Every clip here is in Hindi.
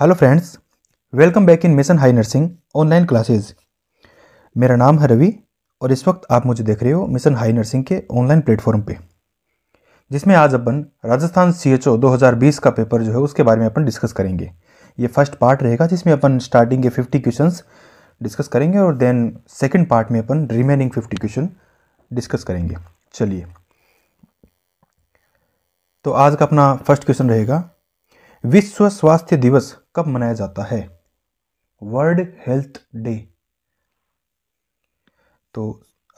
hello friends welcome back in mission high nursing online classes मेरा नाम है रवि और इस वक्त आप मुझे देख रहे हो मिशन हाई नर्सिंग के ऑनलाइन प्लेटफॉर्म पे जिसमें आज अपन राजस्थान सी एच ओ 2020 का पेपर जो है उसके बारे में अपन डिस्कस करेंगे ये फर्स्ट पार्ट रहेगा जिसमें अपन स्टार्टिंग के 50 क्वेश्चन डिस्कस करेंगे और देन सेकेंड पार्ट में अपन रिमेनिंग फिफ्टी क्वेश्चन डिस्कस करेंगे चलिए तो आज का अपना फर्स्ट क्वेश्चन रहेगा विश्व स्वास्थ्य दिवस कब मनाया जाता है वर्ल्ड हेल्थ डे तो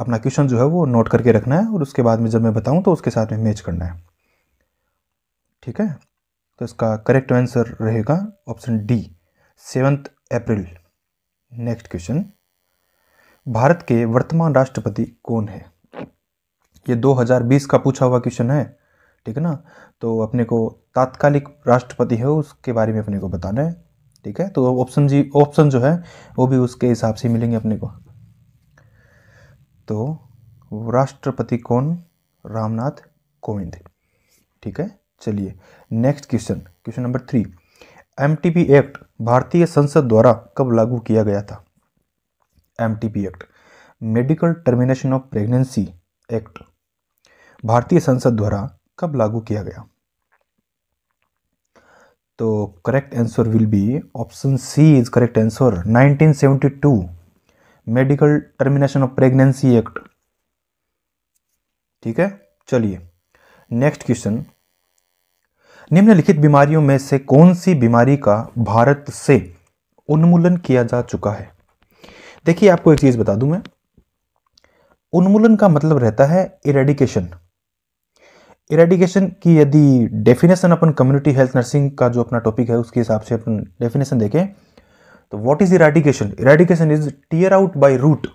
अपना क्वेश्चन जो है वो नोट करके रखना है और उसके बाद में जब मैं बताऊं तो उसके साथ में मैच करना है ठीक है तो इसका करेक्ट आंसर रहेगा option D seventh April next question Bharat के वर्तमान राष्ट्रपति कौन है ये 2020 का पूछा हुआ क्वेश्चन है ठीक है ना तो अपने को तात्कालिक राष्ट्रपति है उसके बारे में अपने को बताना है ठीक है तो ऑप्शन जी ऑप्शन जो है वो भी उसके हिसाब से मिलेंगे अपने को तो राष्ट्रपति कौन रामनाथ कोविंद ठीक है चलिए next question question number three M act भारतीय संसद द्वारा कब लागू किया गया था M act medical termination of pregnancy act भारतीय संसद द्वारा कब लागू किया गया तो correct answer will be option C is correct answer 1972 medical termination of pregnancy act ठीक है चलिए नेक्स्ट क्वेश्चन निम्नलिखित बीमारियों में से कौन सी बीमारी का भारत से उन्मूलन किया जा चुका है देखिए आपको एक चीज़ बता दूं मैं उन्मूलन का मतलब रहता है इरेडिकेशन इरेडिकेशन की यदि डेफिनेशन अपन कम्युनिटी हेल्थ नर्सिंग का जो अपना टॉपिक है उसके हिसाब से अपन डेफिनेशन देखें तो what is eradication eradication is tear out by root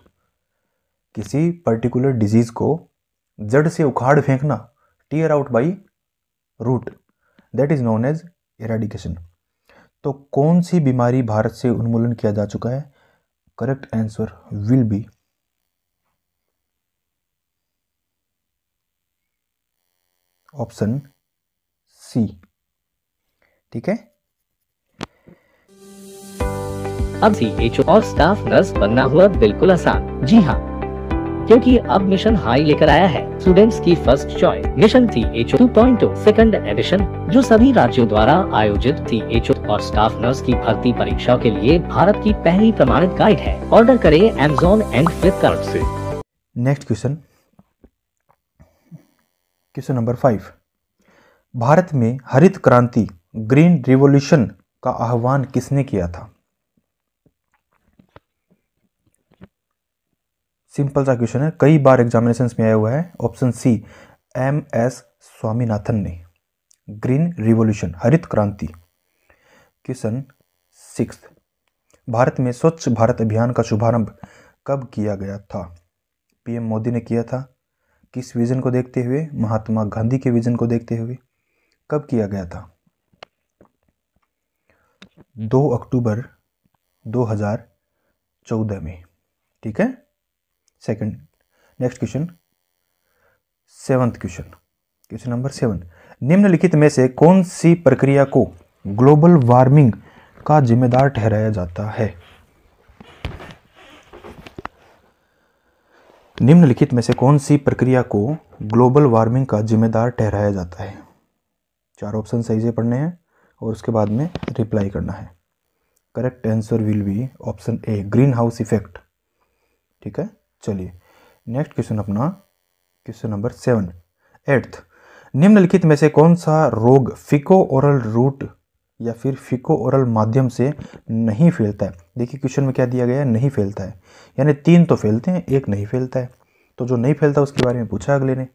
किसी पर्टिकुलर डिजीज को जड़ से उखाड़ फेंकना tear out by root that is known as eradication तो कौन सी बीमारी भारत से उन्मूलन किया जा चुका है correct answer will be option C ठीक है अब सी एच और स्टाफ नर्स बनना हुआ बिल्कुल आसान जी हाँ क्योंकि अब मिशन हाई लेकर आया है स्टूडेंट्स की फर्स्ट चॉइस मिशन थी H two point second edition जो सभी राज्यों द्वारा आयोजित थी एच और स्टाफ नर्स की भर्ती परीक्षा के लिए भारत की पहली प्रमाणित गाइड है ऑर्डर करें एमेजोन एंड फ्लिपकार्ट ऐसी next question question number five Bharat में हरित क्रांति ग्रीन रिवॉल्यूशन का आह्वान किसने किया था सिंपल सा क्वेश्चन है कई बार एग्जामिनेशन में आया हुआ है option C M S Swaminathan ने ग्रीन रिवॉल्यूशन हरित क्रांति क्वेश्चन सिक्स भारत में स्वच्छ भारत अभियान का शुभारंभ कब किया गया था पीएम मोदी ने किया था किस विज़न को देखते हुए महात्मा गांधी के विज़न को देखते हुए कब किया गया था 2 अक्टूबर 2014 में ठीक है second next question seventh question question number seven निम्नलिखित में से कौन सी प्रक्रिया को ग्लोबल वार्मिंग का जिम्मेदार ठहराया जाता है निम्नलिखित में से कौन सी प्रक्रिया को ग्लोबल वार्मिंग का जिम्मेदार ठहराया जाता है चार ऑप्शन सही से पढ़ने हैं और उसके बाद में रिप्लाई करना है correct answer will be option A greenhouse effect ठीक है चलिए नेक्स्ट क्वेश्चन अपना क्वेश्चन नंबर सेवन एट्थ निम्नलिखित में से कौन सा रोग फिको ओरल रूट या फिर फिको ओरल माध्यम से नहीं फैलता है देखिए क्वेश्चन में क्या दिया गया है नहीं फैलता है यानी तीन तो फैलते हैं एक नहीं फैलता है तो जो नहीं फैलता उसके बारे में पूछा अगले ने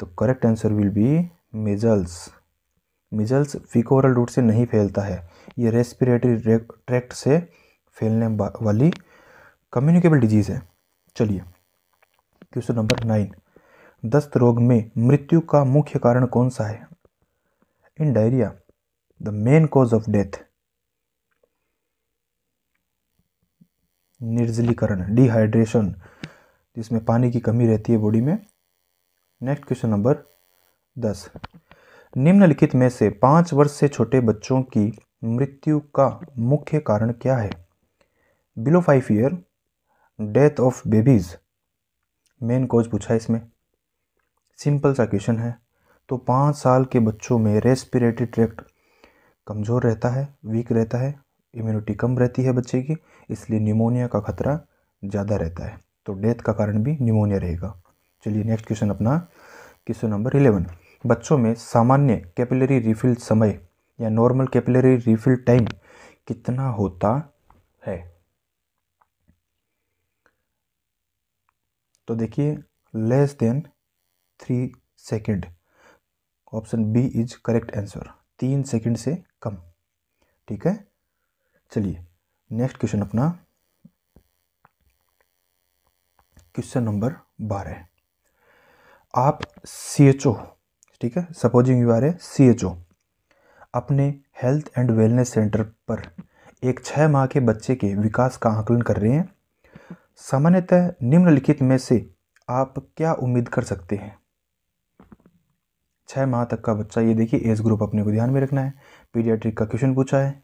तो correct answer will be measles measles faecal oral route से नहीं फैलता है ये रेस्पिरेटरी ट्रैक्ट से फैलने वाली कम्युनिकेबल डिजीज़ है चलिए क्वेश्चन नंबर नाइन दस्त रोग में मृत्यु का मुख्य कारण कौन सा है in diarrhoea the main cause of death निर्जलीकरण डिहाइड्रेशन जिसमें पानी की कमी रहती है बॉडी में नेक्स्ट क्वेश्चन नंबर दस निम्नलिखित में से पाँच वर्ष से छोटे बच्चों की मृत्यु का मुख्य कारण क्या है below five year death of babies main cause पूछा है इसमें सिंपल सा क्वेश्चन है तो पाँच साल के बच्चों में रेस्पिरेटरी ट्रैक्ट कमज़ोर रहता है वीक रहता है इम्यूनिटी कम रहती है बच्चे की इसलिए निमोनिया का खतरा ज़्यादा रहता है तो डेथ का कारण भी निमोनिया रहेगा चलिए नेक्स्ट क्वेश्चन अपना क्वेश्चन नंबर इलेवन बच्चों में सामान्य कैपिलरी रिफिल समय या नॉर्मल कैपिलरी रिफिल टाइम कितना होता है तो देखिए less than three second option B is correct answer तीन सेकेंड से कम ठीक है चलिए नेक्स्ट क्वेश्चन अपना क्वेश्चन नंबर बारह आप सी एच ओ ठीक है supposing you are a C H O अपने हेल्थ एंड वेलनेस सेंटर पर एक छः माह के बच्चे के विकास का आकलन कर रहे हैं सामान्यतः निम्नलिखित में से आप क्या उम्मीद कर सकते हैं छः माह तक का बच्चा ये देखिए एज ग्रुप अपने को ध्यान में रखना है पीडियाट्रिक का क्वेश्चन पूछा है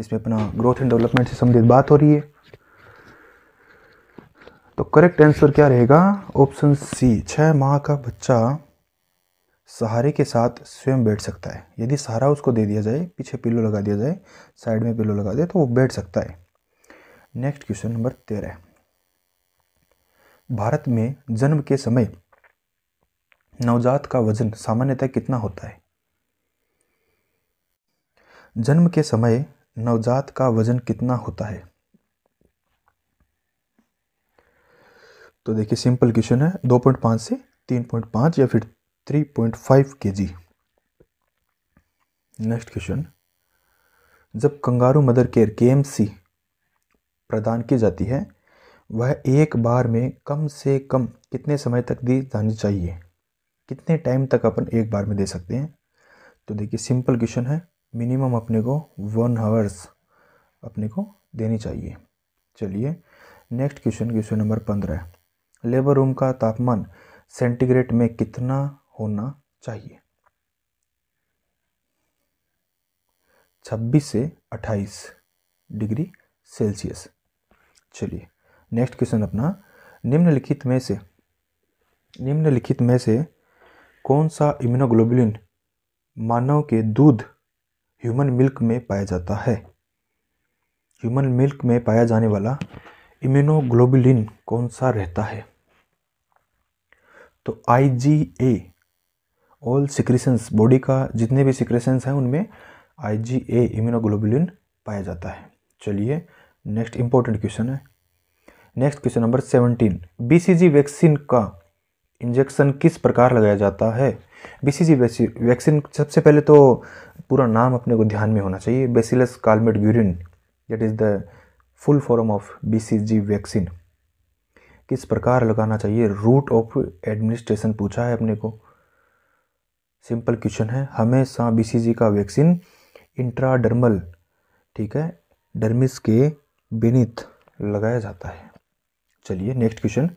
इसमें अपना ग्रोथ एंड डेवलपमेंट से संबंधित बात हो रही है तो करेक्ट आंसर क्या रहेगा ऑप्शन सी छः माह का बच्चा सहारे के साथ स्वयं बैठ सकता है यदि सहारा उसको दे दिया जाए पीछे पिल्लो लगा दिया जाए साइड में पिल्लो लगा दे तो वो बैठ सकता है नेक्स्ट क्वेश्चन नंबर तेरह भारत में जन्म के समय नवजात का वजन सामान्यतः कितना होता है जन्म के समय नवजात का वजन कितना होता है तो देखिए सिंपल क्वेश्चन है 2.5 से 3.5 या फिर 3.5 केजी नेक्स्ट क्वेश्चन जब कंगारू मदर केयर के प्रदान की जाती है वह एक बार में कम से कम कितने समय तक दी जानी चाहिए कितने टाइम तक अपन एक बार में दे सकते हैं तो देखिए सिंपल क्वेश्चन है मिनिमम अपने को वन आवर्स अपने को देनी चाहिए चलिए नेक्स्ट क्वेश्चन क्वेश्चन नंबर पंद्रह लेबर रूम का तापमान सेंटीग्रेड में कितना होना चाहिए छब्बीस से अट्ठाईस डिग्री सेल्सियस चलिए नेक्स्ट क्वेश्चन अपना निम्नलिखित में से निम्नलिखित में से कौन सा इम्यूनोग्लोबुलिन मानव के दूध ह्यूमन मिल्क में पाया जाता है ह्यूमन मिल्क में पाया जाने वाला इम्यूनोग्लोबुलिन कौन सा रहता है तो I G A all secretions body का जितने भी सिक्रेशंस हैं उनमें आई जी ए इम्यूनोग्लोबुलिन पाया जाता है चलिए नेक्स्ट इंपॉर्टेंट क्वेश्चन है next question number seventeen B C G vaccine का इंजेक्शन किस प्रकार लगाया जाता है बीसीजी वैक्सीन सबसे पहले तो पूरा नाम अपने को ध्यान में होना चाहिए bacillus Calmette Guerin that is the full form of BCG vaccine किस प्रकार लगाना चाहिए रूट ऑफ एडमिनिस्ट्रेशन पूछा है अपने को सिंपल क्वेश्चन है हमेशा बीसीजी का वैक्सीन इंट्राडर्मल ठीक है डर्मिस के बिनित लगाया जाता है चलिए नेक्स्ट क्वेश्चन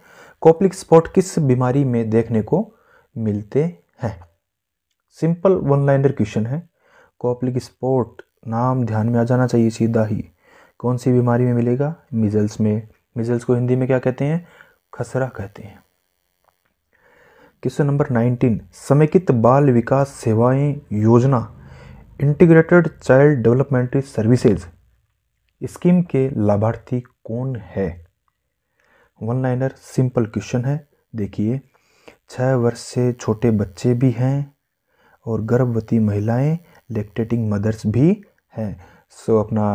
कॉपलिक स्पॉट किस बीमारी में देखने को मिलते हैं सिंपल वन लाइनर क्वेश्चन है कॉप्लिक स्पॉट नाम ध्यान में आ जाना चाहिए सीधा ही कौन सी बीमारी में मिलेगा मिजल्स में मिजल्स को हिंदी में क्या कहते हैं खसरा कहते हैं क्वेश्चन नंबर नाइनटीन समेकित बाल विकास सेवाएं योजना integrated child development services scheme के लाभार्थी कौन है वन लाइनर सिंपल क्वेश्चन है देखिए छः वर्ष से छोटे बच्चे भी हैं और गर्भवती महिलाएं लेक्टेटिंग मदर्स भी हैं सो अपना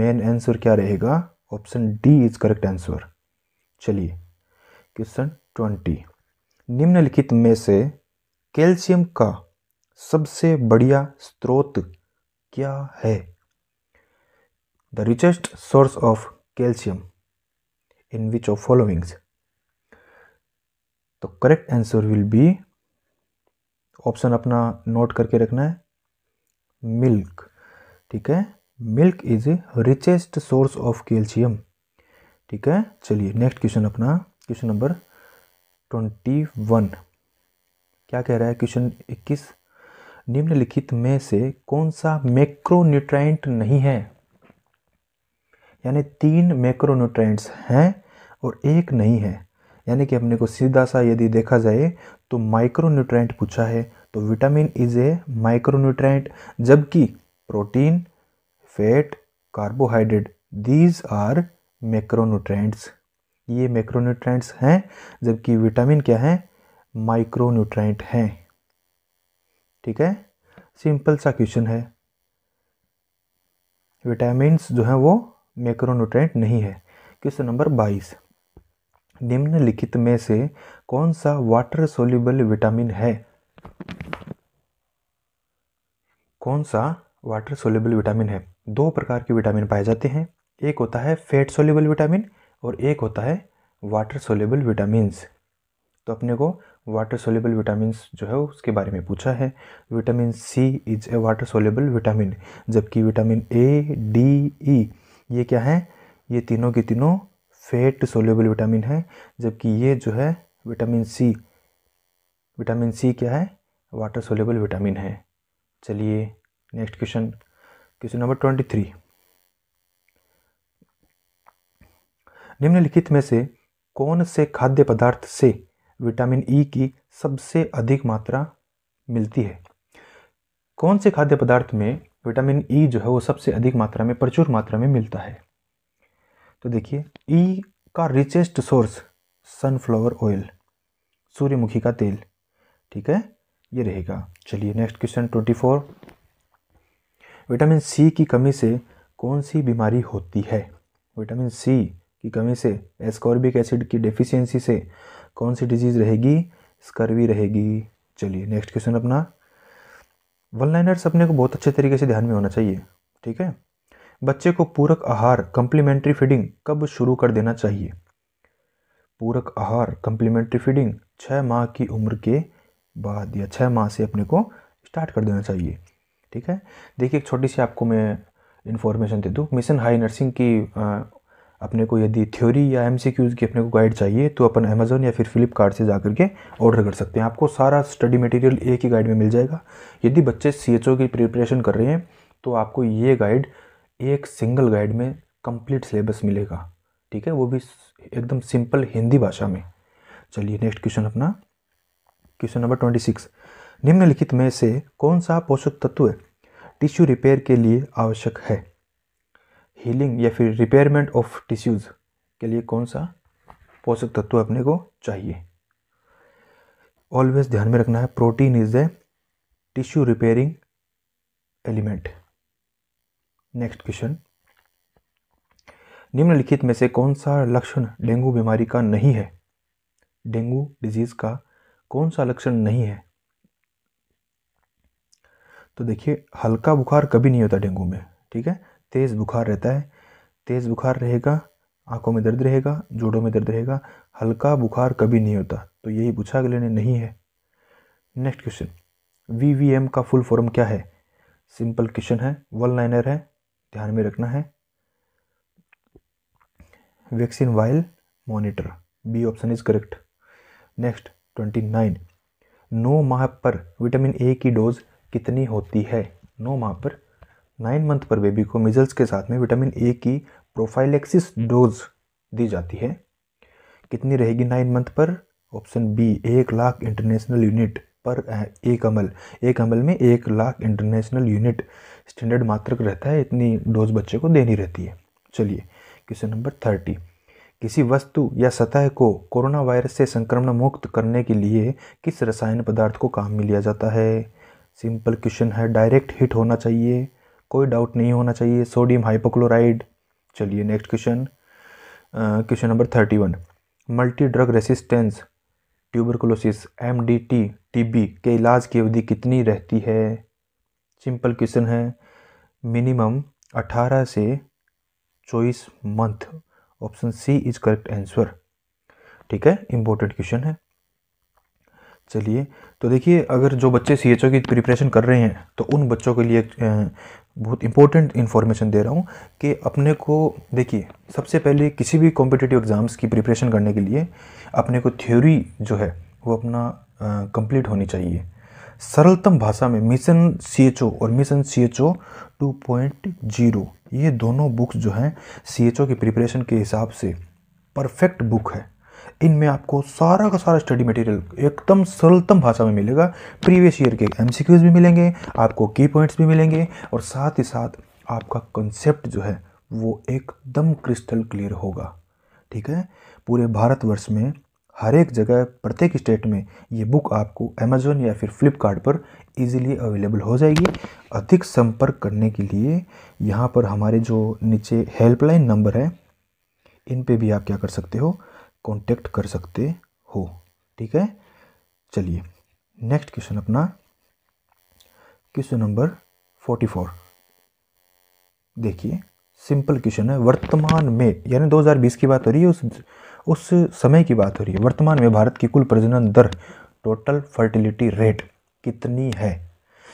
मेन आंसर क्या रहेगा option D is correct answer चलिए क्वेश्चन ट्वेंटी निम्नलिखित में से कैल्शियम का सबसे बढ़िया स्रोत क्या है the richest source of calcium in which of followings तो correct answer will be option अपना नोट करके रखना है मिल्क ठीक है milk is richest source of calcium ठीक है चलिए नेक्स्ट क्वेश्चन अपना क्वेश्चन नंबर ट्वेंटी वन क्या कह रहा है क्वेश्चन इक्कीस निम्नलिखित में से कौन सा मैक्रोन्यूट्राइंट नहीं है यानी तीन मैक्रोन्यूट्राइंट्स हैं और एक नहीं है यानी कि अपने को सीधा सा यदि देखा जाए तो माइक्रोन्यूट्रेंट पूछा है तो vitamin is e a micronutrient जबकि protein fat carbohydrate these are macronutrients ये मैक्रोन्यूट्रेंट्स हैं जबकि विटामिन क्या है माइक्रोन्यूट्रेंट हैं ठीक है सिंपल सा क्वेश्चन है विटामिन जो हैं वो मैक्रोन्यूट्रेंट नहीं है क्वेश्चन नंबर बाईस निम्नलिखित में से कौन सा वाटर सोल्यूबल विटामिन है कौन सा वाटर सोल्यूबल विटामिन है दो प्रकार के विटामिन पाए जाते हैं एक होता है फैट सोल्यूबल विटामिन और एक होता है वाटर सोल्यूबल विटामिन्स तो अपने को वाटर सोल्यूबल विटामिन्स जो है उसके बारे में पूछा है vitamin C is a water soluble vitamin जबकि विटामिन ए डी ई ये क्या है ये तीनों के तीनों फैट सोल्यूबल विटामिन है जबकि ये जो है विटामिन सी विटामिन सी क्या है वाटर सोल्यूबल विटामिन है चलिए next question question number twenty three निम्नलिखित में से कौन से खाद्य पदार्थ से विटामिन ई e की सबसे अधिक मात्रा मिलती है कौन से खाद्य पदार्थ में विटामिन ई e जो है वो सबसे अधिक मात्रा में प्रचुर मात्रा में मिलता है तो देखिए ई e का रिचेस्ट सोर्स सनफ्लावर ऑयल सूर्यमुखी का तेल ठीक है ये रहेगा चलिए next question twenty four vitamin C की कमी से कौन सी बीमारी होती है विटामिन सी की कमी से एस्कॉर्बिक एसिड की डेफिशिएंसी से कौन सी डिजीज़ रहेगी स्कर्वी रहेगी चलिए नेक्स्ट क्वेश्चन अपना वन लाइनर्स अपने को बहुत अच्छे तरीके से ध्यान में होना चाहिए ठीक है बच्चे को पूरक आहार कंप्लीमेंट्री फीडिंग कब शुरू कर देना चाहिए पूरक आहार कंप्लीमेंट्री फीडिंग छः माह की उम्र के बाद या छः माह से अपने को स्टार्ट कर देना चाहिए ठीक है देखिए एक छोटी सी आपको मैं इन्फॉर्मेशन दे दूँ मिशन हाई नर्सिंग की आ, अपने को यदि थ्योरी या एम की अपने को गाइड चाहिए तो अपन अमेज़ोन या फिर फ्लिपकार्ट से जा करके ऑर्डर कर सकते हैं आपको सारा स्टडी मटेरियल एक ही गाइड में मिल जाएगा यदि बच्चे सी की प्रिपरेशन कर रहे हैं तो आपको ये गाइड एक सिंगल गाइड में कंप्लीट सिलेबस मिलेगा ठीक है वो भी एकदम सिंपल हिंदी भाषा में चलिए नेक्स्ट क्वेश्चन अपना क्वेश्चन नंबर ट्वेंटी सिक्स निम्नलिखित में से कौन सा पोषक तत्व टिश्यू रिपेयर के लिए आवश्यक है हीलिंग या फिर रिपेयरमेंट ऑफ टिश्यूज़ के लिए कौन सा पोषक तत्व अपने को चाहिए ऑलवेज ध्यान में रखना है protein is the tissue repairing element next question निम्नलिखित में से कौन सा लक्षण डेंगू बीमारी का नहीं है डेंगू डिजीज़ का कौन सा लक्षण नहीं है तो देखिए हल्का बुखार कभी नहीं होता डेंगू में ठीक है तेज़ बुखार रहता है तेज़ बुखार रहेगा आंखों में दर्द रहेगा जोड़ों में दर्द रहेगा हल्का बुखार कभी नहीं होता तो यही पूछा अगले ने नहीं है next question V V M का फुल फॉर्म क्या है सिंपल क्वेश्चन है वन लाइनर है ध्यान में रखना है vaccine vial monitor B option is correct next twenty nine नौ माह पर विटामिन ए की डोज कितनी होती है नौ माह पर नाइन मंथ पर बेबी को मिजल्स के साथ में विटामिन ए की प्रोफाइलेक्सिस डोज दी जाती है कितनी रहेगी नाइन मंथ पर ऑप्शन बी एक लाख इंटरनेशनल यूनिट पर एक अमल एक अमल में एक लाख इंटरनेशनल यूनिट स्टैंडर्ड मात्रक रहता है इतनी डोज बच्चे को देनी रहती है चलिए क्वेश्चन नंबर थर्टी किसी वस्तु या सतह को कोरोना वायरस से संक्रमण मुक्त करने के लिए किस रसायन पदार्थ को काम में लिया जाता है सिंपल क्वेश्चन है डायरेक्ट हिट होना चाहिए कोई डाउट नहीं होना चाहिए सोडियम हाइपोक्लोराइड चलिए next question question number thirty one multi drug resistance tuberculosis M D T TB के इलाज की अवधि कितनी रहती है सिंपल क्वेश्चन है मिनिमम 18 से 24 month option C is correct answer ठीक है इम्पोर्टेंट क्वेश्चन है चलिए तो देखिए अगर जो बच्चे सी की प्रिपरेशन कर रहे हैं तो उन बच्चों के लिए बहुत इंपॉर्टेंट इन्फॉर्मेशन दे रहा हूँ कि अपने को देखिए सबसे पहले किसी भी कॉम्पिटेटिव एग्ज़ाम्स की प्रिपरेशन करने के लिए अपने को थ्योरी जो है वो अपना कंप्लीट होनी चाहिए सरलतम भाषा में मिशन सी एच ओ और mission C H O two point zero ये दोनों बुक्स जो हैं सी एच ओ की प्रिपरेशन के हिसाब से परफेक्ट बुक है इनमें आपको सारा का सारा स्टडी मटेरियल एकदम सरलतम भाषा में मिलेगा प्रीवियस ईयर के एम भी मिलेंगे आपको की पॉइंट्स भी मिलेंगे और साथ ही साथ आपका कंसेप्ट जो है वो एकदम क्रिस्टल क्लियर होगा ठीक है पूरे भारतवर्ष में हर एक जगह प्रत्येक स्टेट में ये बुक आपको अमेज़ोन या फिर फ्लिपकार्ट पर इजीली अवेलेबल हो जाएगी अधिक संपर्क करने के लिए यहाँ पर हमारे जो नीचे हेल्पलाइन नंबर है इन पे भी आप क्या कर सकते हो कांटेक्ट कर सकते हो ठीक है चलिए नेक्स्ट क्वेश्चन अपना क्वेश्चन नंबर फोर्टी फोर देखिए सिंपल क्वेश्चन है वर्तमान में यानी 2020 की बात हो रही है उस उस समय की बात हो रही है वर्तमान में भारत की कुल प्रजनन दर टोटल फर्टिलिटी रेट कितनी है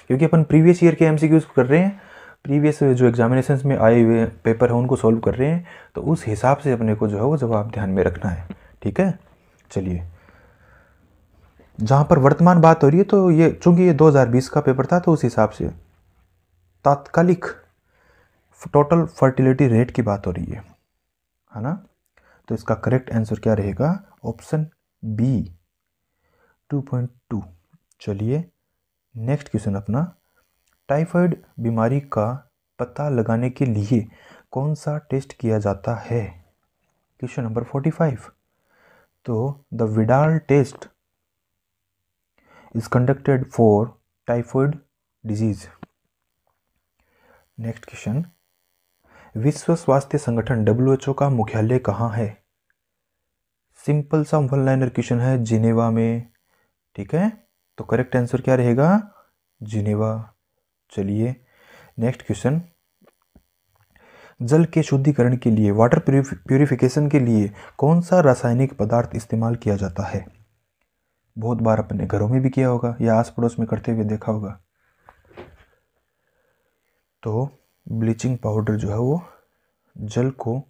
क्योंकि अपन प्रीवियस ईयर के एम कर रहे हैं प्रीवियस जो एग्जामिनेशन में आए हुए पेपर हैं उनको सॉल्व कर रहे हैं तो उस हिसाब से अपने को जो है वो जवाब ध्यान में रखना है ठीक है चलिए जहाँ पर वर्तमान बात हो रही है तो ये चूंकि ये 2020 का पेपर था तो उस हिसाब से तात्कालिक टोटल फर्टिलिटी रेट की बात हो रही है है ना तो इसका करेक्ट आंसर क्या रहेगा ऑप्शन बी 2.2 चलिए नेक्स्ट क्वेश्चन अपना टाइफाइड बीमारी का पता लगाने के लिए कौन सा टेस्ट किया जाता है क्वेश्चन नंबर 45 तो the Widal test is conducted for typhoid disease next question विश्व स्वास्थ्य संगठन डब्ल्यूएचओ का मुख्यालय कहाँ है सिंपल सा वन लाइनर क्वेश्चन है जिनेवा में ठीक है तो करेक्ट आंसर क्या रहेगा जिनेवा चलिए नेक्स्ट क्वेश्चन जल के शुद्धिकरण के लिए वाटर प्योरिफिकेशन के लिए कौन सा रासायनिक पदार्थ इस्तेमाल किया जाता है बहुत बार अपने घरों में भी किया होगा या आस पड़ोस में करते हुए देखा होगा तो ब्लीचिंग पाउडर जो है वो जल को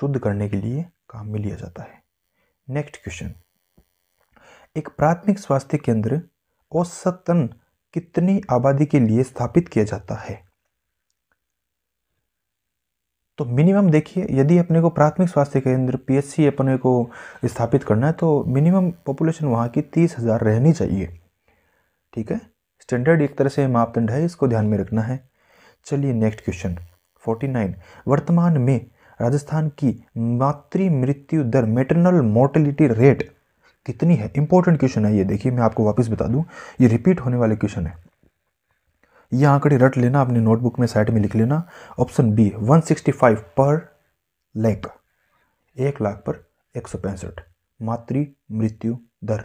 शुद्ध करने के लिए काम में लिया जाता है नेक्स्ट क्वेश्चन एक प्राथमिक स्वास्थ्य केंद्र औसतन कितनी आबादी के लिए स्थापित किया जाता है तो मिनिमम देखिए यदि अपने को प्राथमिक स्वास्थ्य केंद्र पीएससी अपने को स्थापित करना है तो मिनिमम पॉपुलेशन वहाँ की तीस हज़ार रहनी चाहिए ठीक है स्टैंडर्ड एक तरह से मापदंड है इसको ध्यान में रखना है चलिए नेक्स्ट क्वेश्चन 49 वर्तमान में राजस्थान की मातृ मृत्यु दर मेटरनल मोर्टेलिटी रेट कितनी है इंपॉर्टेंट क्वेश्चन है ये देखिए मैं आपको वापस बता दूं ये रिपीट होने वाले क्वेश्चन है ये आंकड़े रट लेना अपने नोटबुक में साइड में लिख लेना ऑप्शन बी 165 पर लैक एक लाख पर एक मातृ मृत्यु दर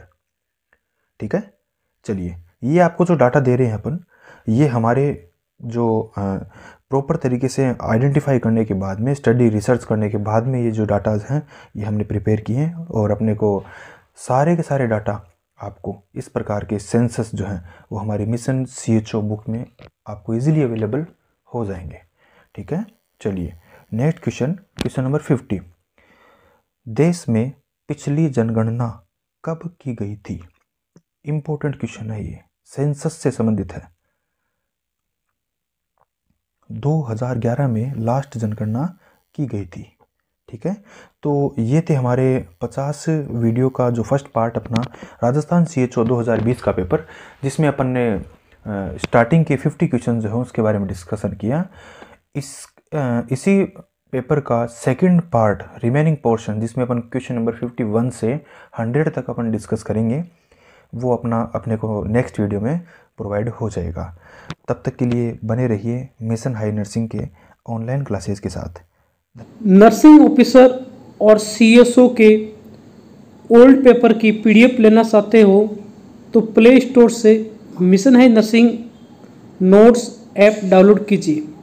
ठीक है चलिए ये आपको जो डाटा दे रहे हैं अपन ये हमारे जो प्रॉपर तरीके से आइडेंटिफाई करने के बाद में स्टडी रिसर्च करने के बाद में ये जो डाटाज हैं ये हमने प्रिपेयर किए हैं और अपने को सारे के सारे डाटा आपको इस प्रकार के सेंसस जो हैं वो हमारे मिशन सी बुक में आपको इजीली अवेलेबल हो जाएंगे ठीक है चलिए next question question number fifty देश में पिछली जनगणना कब की गई थी इम्पोर्टेंट क्वेश्चन है ये सेंसस से संबंधित है 2011 में लास्ट जनगणना की गई थी ठीक है तो ये थे हमारे 50 वीडियो का जो फर्स्ट पार्ट अपना राजस्थान सी एच ओ दो का पेपर जिसमें अपन ने स्टार्टिंग के 50 क्वेश्चन जो हैं उसके बारे में डिस्कसन किया इस इसी पेपर का सेकंड पार्ट रिमेनिंग पोर्शन जिसमें अपन क्वेश्चन नंबर 51 से 100 तक अपन डिस्कस करेंगे वो अपना अपने को नेक्स्ट वीडियो में प्रोवाइड हो जाएगा तब तक के लिए बने रहिए मिशन हाई नर्सिंग के ऑनलाइन क्लासेस के साथ नर्सिंग ऑफिसर और सीएसओ के ओल्ड पेपर की पीडीएफ लेना चाहते हो तो प्ले स्टोर से mission high nursing notes app download कीजिए